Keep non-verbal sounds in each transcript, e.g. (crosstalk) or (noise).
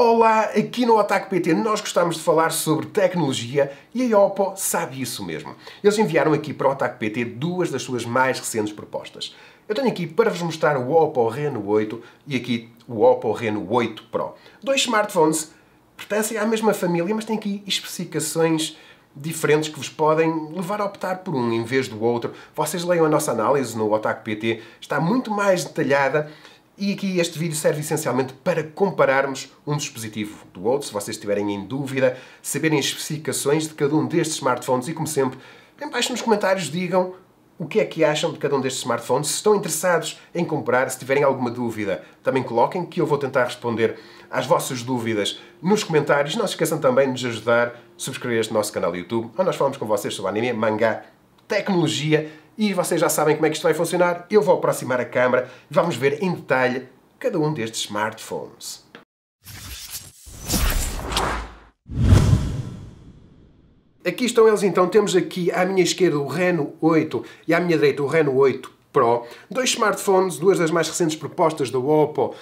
Olá, aqui no Ataque PT nós gostamos de falar sobre tecnologia e a Oppo sabe isso mesmo. Eles enviaram aqui para o Ataque PT duas das suas mais recentes propostas. Eu tenho aqui para vos mostrar o Oppo Reno 8 e aqui o Oppo Reno 8 Pro. Dois smartphones pertencem à mesma família, mas têm aqui especificações diferentes que vos podem levar a optar por um em vez do outro. Vocês leiam a nossa análise no Otaku PT, está muito mais detalhada e aqui este vídeo serve essencialmente para compararmos um dispositivo do outro, se vocês estiverem em dúvida, saberem as especificações de cada um destes smartphones e, como sempre, em baixo nos comentários digam o que é que acham de cada um destes smartphones, se estão interessados em comprar, se tiverem alguma dúvida, também coloquem que eu vou tentar responder às vossas dúvidas nos comentários. Não se esqueçam também de nos ajudar a subscrever este nosso canal do YouTube, onde nós falamos com vocês sobre anime, mangá tecnologia e vocês já sabem como é que isto vai funcionar. Eu vou aproximar a câmera e vamos ver em detalhe cada um destes smartphones. Aqui estão eles então, temos aqui à minha esquerda o Reno 8 e à minha direita o Reno 8 Pro, dois smartphones, duas das mais recentes propostas da Oppo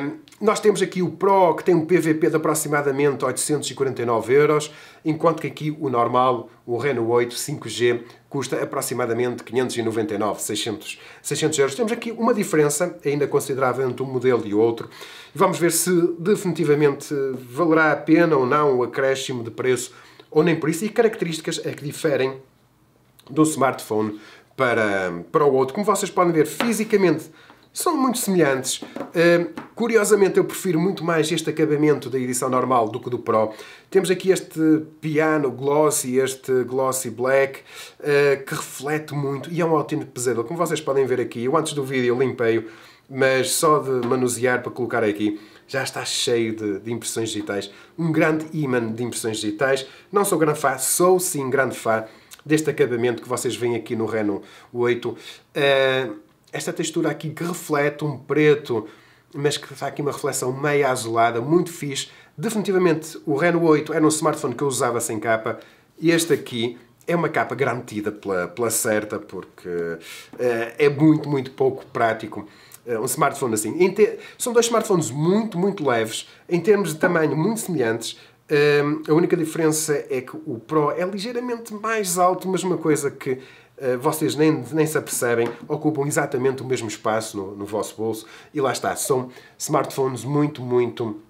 um, nós temos aqui o Pro, que tem um PVP de aproximadamente 849 euros, enquanto que aqui o normal, o Reno 8 5G, custa aproximadamente 599, 600, 600 euros. Temos aqui uma diferença ainda considerável entre um modelo e outro. Vamos ver se definitivamente valerá a pena ou não o acréscimo de preço, ou nem por isso, e características é que diferem do smartphone para, para o outro. Como vocês podem ver, fisicamente são muito semelhantes. Hum, curiosamente, eu prefiro muito mais este acabamento da edição normal do que do Pro. Temos aqui este piano glossy, este glossy black, uh, que reflete muito e é um autêntico pesadelo. Como vocês podem ver aqui, eu antes do vídeo limpei-o, mas só de manusear para colocar aqui, já está cheio de, de impressões digitais. Um grande imã de impressões digitais. Não sou grande fã, sou sim grande fã deste acabamento que vocês veem aqui no Reno 8. Uh, hum, esta textura aqui que reflete um preto, mas que está aqui uma reflexão meio azulada, muito fixe. Definitivamente o Reno 8 era um smartphone que eu usava sem capa, e este aqui é uma capa garantida pela, pela certa, porque uh, é muito, muito pouco prático eh, um smartphone assim. Te... São dois smartphones muito, muito leves, em termos de tamanho muito semelhantes. Eh, a única diferença é que o Pro é ligeiramente mais alto, mas uma coisa que eh, vocês nem, nem se apercebem, ocupam exatamente o mesmo espaço no, no vosso bolso e lá está, são smartphones muito, muito,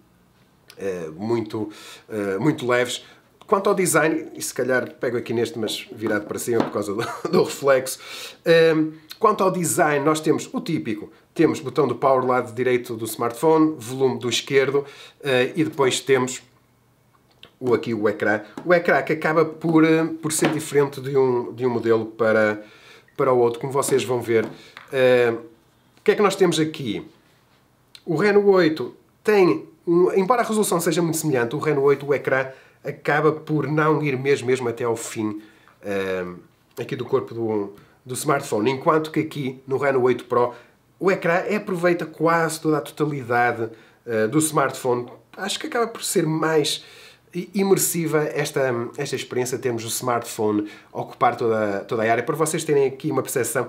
eh, muito, eh, muito leves. Quanto ao design, e se calhar pego aqui neste, mas virado para cima por causa do, (laughs) do reflexo. Quanto ao design, nós temos o típico. Temos botão do power lado direito do smartphone, volume do esquerdo e depois temos o, aqui o ecrã. O ecrã que acaba por, eh, por ser diferente de um, de um modelo para, para o outro, como vocês vão ver. Uh, o que é que nós temos aqui? O Reno 8 tem, um, embora a resolução seja muito semelhante, o Reno 8, o ecrã, acaba por não ir mesmo, mesmo até ao fim uh, aqui do corpo do, do smartphone. Enquanto que aqui no Reno 8 Pro, o ecrã é aproveita quase toda a totalidade uh, do smartphone. Acho que acaba por ser mais imersiva esta, esta experiência, temos o smartphone a ocupar toda, toda a área. Para vocês terem aqui uma percepção,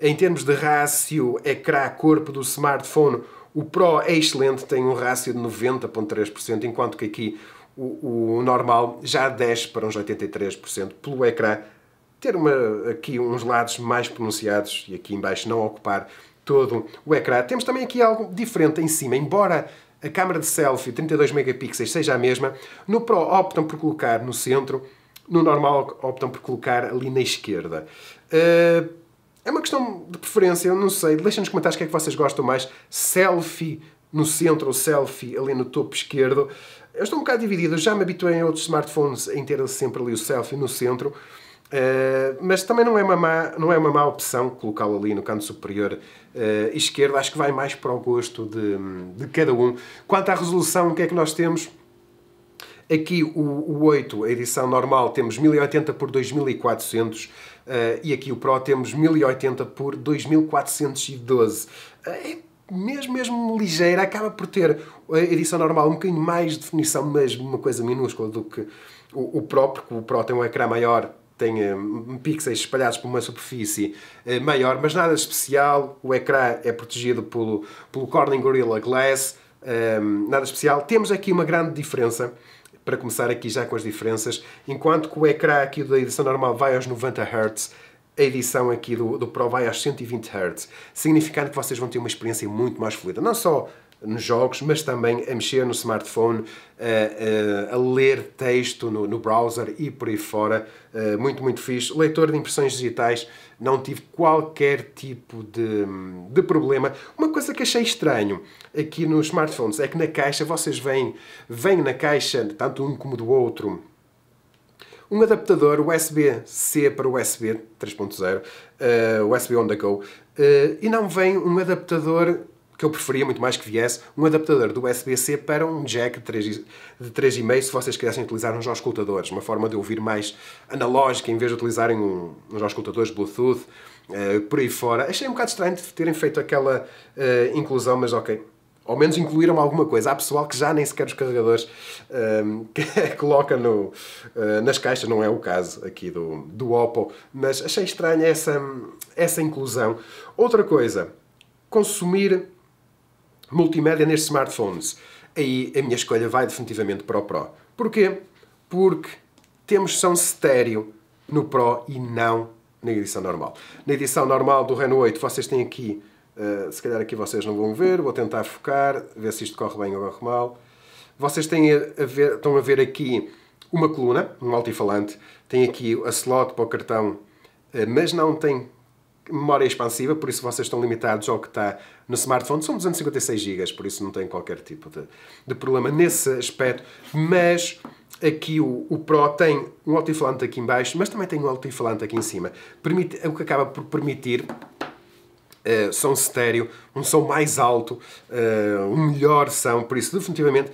em termos de rácio ecrã-corpo do smartphone, o Pro é excelente, tem um rácio de 90,3%, enquanto que aqui o, o, normal já desce para uns 83%, pelo ecrã ter uma, aqui uns lados mais pronunciados e aqui embaixo não ocupar todo o ecrã. Temos também aqui algo diferente em cima, embora a câmara de selfie 32 megapixels seja a mesma, no Pro optam por colocar no centro, no normal optam por colocar ali na esquerda. Eh, é uma questão de preferência, eu não sei. Deixem nos comentários o que é que vocês gostam mais. Selfie no centro ou selfie ali no topo esquerdo. Eu estou um bocado dividido, já me habituei em outros smartphones em ter sempre ali o selfie no centro. Eh, mas também não é, uma má, não é uma má opção colocá-lo ali no canto superior uh, esquerdo. Acho que vai mais para o gosto de, de cada um. Quanto à resolução, o que é que nós temos? Aqui o, o 8, a edição normal, temos 1080 por 2400 uh, eh, e aqui o Pro temos 1080 por 2412. é mesmo, mesmo ligeira, acaba por ter a edição normal um bocadinho mais definição, mas uma coisa minúscula do que o, o Pro, porque o Pro tem um ecrã maior tem um, eh, pixels espalhados por uma superfície uh, maior, mas nada especial. O ecrã é protegido pelo, pelo Corning Gorilla Glass, um, ehm, nada especial. Temos aqui uma grande diferença, para começar aqui já com as diferenças, enquanto que o ecrã aqui da edição normal vai aos 90 Hz, a edição aqui do, do Pro vai aos 120 Hz, significando que vocês vão ter uma experiência muito mais fluida. Não só nos jogos, mas também a mexer no smartphone, a, a, a ler texto no, no, browser e por aí fora. Eh, muito, muito fixe. Leitor de impressões digitais, não tive qualquer tipo de, de problema. Uma coisa que achei estranho aqui nos smartphones é que na caixa, vocês veem, vem na caixa, tanto um como do outro, um adaptador USB-C para USB 3.0, uh, USB on the go, uh, e não vem um adaptador que eu preferia muito mais que viesse um adaptador do USB-C para um jack de 3,5 se vocês quisessem utilizar uns auscultadores, uma forma de ouvir mais analógica em vez de utilizarem um, uns auscultadores Bluetooth, uh, por aí fora. Achei um bocado estranho de terem feito aquela uh, inclusão, mas ok, ao menos incluíram alguma coisa. Há pessoal que já nem sequer os carregadores um, ehm, (laughs) coloca no, uh, nas caixas, não é o caso aqui do, do Oppo, mas achei estranha essa, essa inclusão. Outra coisa, consumir multimédia nestes smartphones, aí a minha escolha vai definitivamente para o Pro. Porquê? Porque temos som estéreo no Pro e não na edição normal. Na edição normal do Reno 8 vocês têm aqui, uh, se calhar aqui vocês não vão ver, vou tentar focar, ver se isto corre bem ou corre mal. Vocês têm a ver, estão a ver aqui uma coluna, um altifalante, tem aqui a slot para o cartão, uh, mas não tem memória expansiva, por isso vocês estão limitados ao que está no smartphone. São 256 GB, por isso não tem qualquer tipo de, de problema nesse aspecto. Mas aqui o, o Pro tem um altifalante aqui embaixo, mas também tem um altifalante aqui em cima. Permite, o que acaba por permitir uh, som estéreo, um som mais alto, uh, um melhor som. Por isso, definitivamente,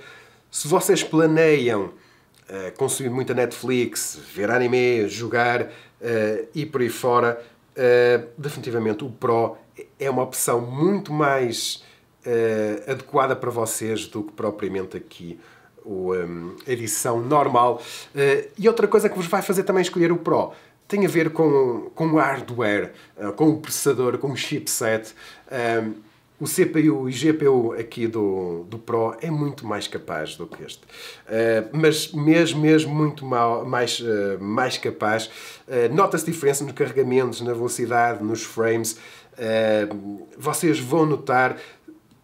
se vocês planeiam uh, consumir muita Netflix, ver anime, jogar uh, e por aí fora, uh, definitivamente o Pro é uma opção muito mais uh, adequada para vocês do que propriamente aqui o, um, ehm, a edição normal. Uh, e outra coisa que vos vai fazer também escolher o Pro tem a ver com, com o hardware, com o processador, com o chipset. Ehm, o CPU e GPU aqui do, do Pro é muito mais capaz do que este. Uh, mas mesmo, mesmo muito mal, mais, uh, mais capaz. Uh, Nota-se diferença nos carregamentos, na velocidade, nos frames. vocês vão notar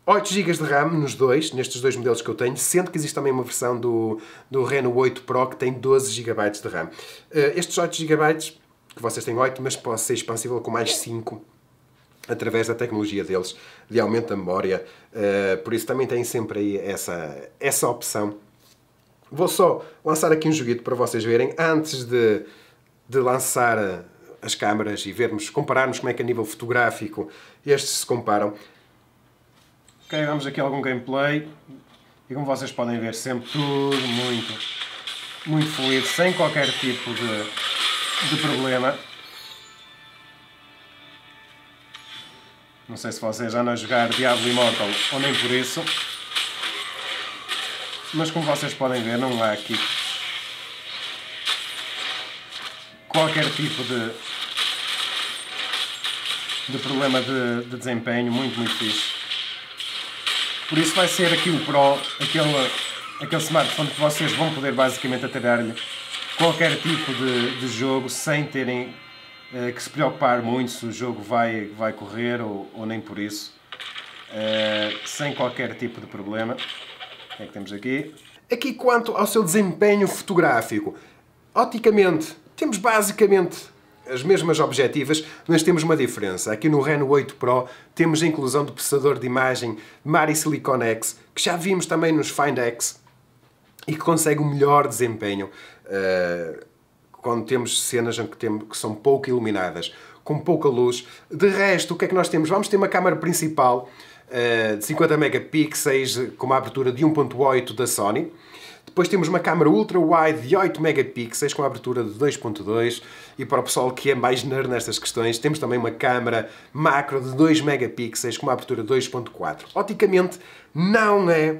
8 GB de RAM nos dois, nestes dois modelos que eu tenho, sendo que existe também uma versão do, do Reno 8 Pro que tem 12 GB de RAM. estes 8 GB, que vocês têm 8, mas pode ser expansível com mais 5 através da tecnologia deles, de aumento da memória, uh, por isso também têm sempre aí essa, essa opção. Vou só lançar aqui um joguito para vocês verem, antes de, de lançar eh, as câmaras e vermos, compararmos como é que a nível fotográfico estes se comparam. Ok, vamos aqui a algum gameplay, e como vocês podem ver, sempre tudo muito, muito fluido, sem qualquer tipo de, de problema. Não sei se vocês andam a jogar Diablo Immortal ou nem por isso. Mas como vocês podem ver, não há aqui qualquer tipo de, de problema de, de desempenho. Muito, muito fixe. Por isso vai ser aqui o Pro, aquele, aquele smartphone que vocês vão poder basicamente atirar-lhe qualquer tipo de, de jogo sem terem eh, que se preocupar muito se o jogo vai, vai correr ou, ou nem por isso, eh, sem qualquer tipo de problema. O que é que temos aqui? Aqui quanto ao seu desempenho fotográfico, oticamente temos basicamente as mesmas objetivas, mas temos uma diferença. Aqui no Reno 8 Pro temos a inclusão do processador de imagem Mari Silicon X, que já vimos também nos Find X, e que consegue o um melhor desempenho. Uh quando temos cenas que, temos, que são pouco iluminadas, com pouca luz. De resto, o que é que nós temos? Vamos ter uma câmara principal uh, de 50 megapixels com uma abertura de 1.8 da Sony. Depois temos uma câmara ultra-wide de 8 megapixels com uma abertura de 2.2 e para o pessoal que é mais nerd nestas questões, temos também uma câmara macro de 2 megapixels com uma abertura de 2.4. Oticamente não é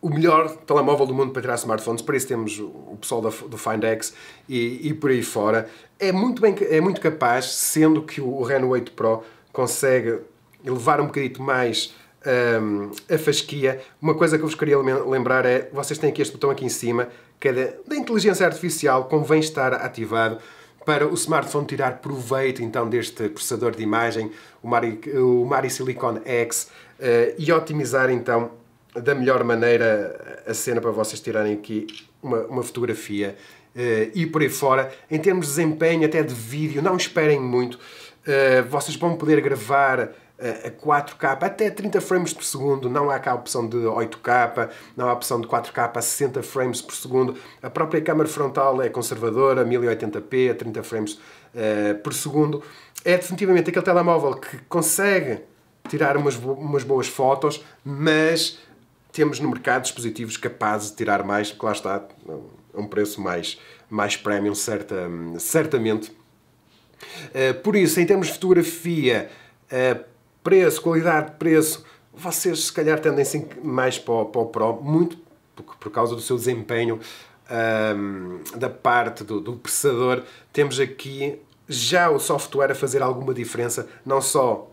o melhor telemóvel do mundo para tirar smartphones, para isso temos o pessoal da, do Find e, e, por aí fora. É muito, bem, é muito capaz, sendo que o Reno 8 Pro consegue elevar um bocadito mais um, a fasquia. Uma coisa que eu vos queria lembrar é, vocês têm aqui este botão aqui em cima, que é da, da inteligência artificial, convém estar ativado para o smartphone tirar proveito então deste processador de imagem, o Mari, o Mari Silicon X, uh, e otimizar então da melhor maneira a cena para vocês tirarem aqui uma, uma fotografia uh, e por aí fora. Em termos de desempenho, até de vídeo, não esperem muito. Uh, vocês vão poder gravar uh, a 4K até 30 frames por segundo. Não há cá a opção de 8K, não há a opção de 4K a 60 frames por segundo. A própria câmera frontal é conservadora, 1080p a 30 frames por segundo. É definitivamente aquele telemóvel que consegue tirar umas, bo umas boas fotos, mas temos no mercado dispositivos capazes de tirar mais, porque lá está, é um preço mais, mais premium, certa, certamente. Eh, por isso, em termos de fotografia, eh, preço, qualidade preço, vocês se calhar tendem -se mais para o, para o Pro, muito por causa do seu desempenho ehm, da parte do, do processador. Temos aqui já o software a fazer alguma diferença, não só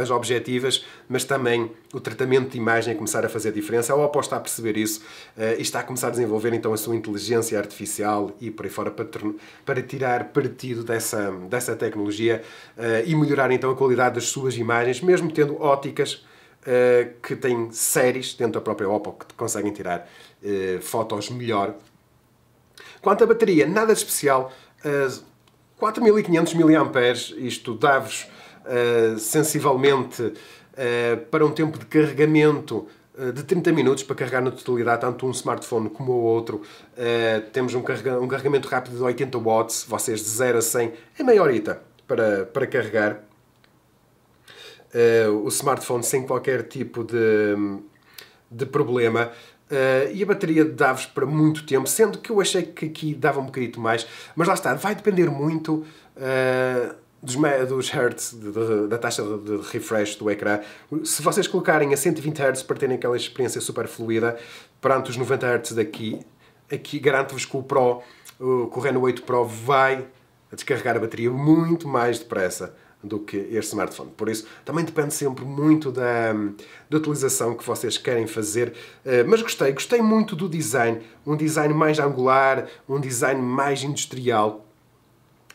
as objetivas, mas também o tratamento de imagem começar a fazer diferença. A Oppo está a perceber isso eh, e está a começar a desenvolver então a sua inteligência artificial e por aí fora para, para tirar partido dessa, dessa tecnologia eh, e melhorar então a qualidade das suas imagens, mesmo tendo óticas eh, que têm séries dentro da própria Oppo que conseguem tirar fotos melhor. Quanto à bateria, nada de especial. 4500 mAh, isto dá-vos eh, sensivelmente uh, para um tempo de carregamento eh, de 30 minutos para carregar na totalidade tanto um smartphone como o outro. temos um, carrega um carregamento rápido de 80 watts, vocês de 0 a 100 é meia horita para, para carregar. o smartphone sem qualquer tipo de, de problema. Uh, e a bateria dá-vos para muito tempo, sendo que eu achei que aqui dava um bocadinho mais, mas lá está, vai depender muito uh, dos, dos hertz, de, de, da taxa de, de, refresh do ecrã, se vocês colocarem a 120 hertz para terem aquela experiência super fluida, perante os 90 hertz daqui, aqui garanto-vos que o Pro, o Reno 8 Pro vai descarregar a bateria muito mais depressa do que este smartphone. Por isso, também depende sempre muito da, da utilização que vocês querem fazer. Eh, mas gostei, gostei muito do design. Um design mais angular, um design mais industrial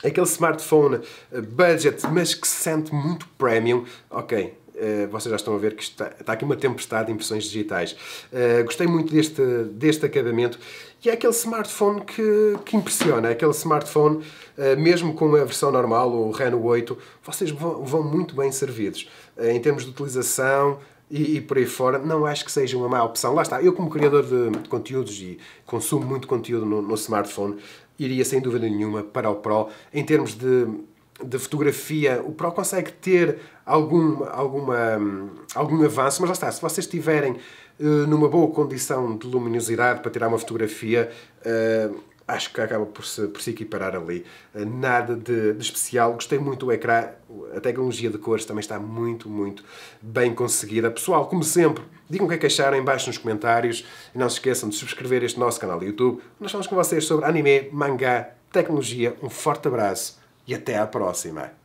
aquele smartphone eh, budget, mas que se sente muito premium, ok, eh, vocês já estão a ver que está, está aqui uma tempestade de impressões digitais. Uh, gostei muito deste, deste acabamento e é aquele smartphone que, que impressiona, é aquele smartphone, uh, mesmo com a versão normal, o Reno 8, vocês vão, vão muito bem servidos. Uh, em termos de utilização, e, e, por aí fora, não acho que seja uma má opção. Lá está, eu como criador de, de conteúdos e consumo muito conteúdo no, no smartphone, iria sem dúvida nenhuma para o Pro. Em termos de, de fotografia, o Pro consegue ter algum, alguma, algum avanço, mas lá está, se vocês tiverem eh, numa boa condição de luminosidade para tirar uma fotografia eh, acho que acaba por se, por se equiparar ali. Eh, nada de, de, especial, gostei muito do ecrã, a tecnologia de cores também está muito, muito bem conseguida. Pessoal, como sempre, digam o que é que acharam embaixo nos comentários e não se esqueçam de subscrever este nosso canal do YouTube. Nós falamos com vocês sobre anime, mangá, tecnologia. Um forte abraço e até à próxima!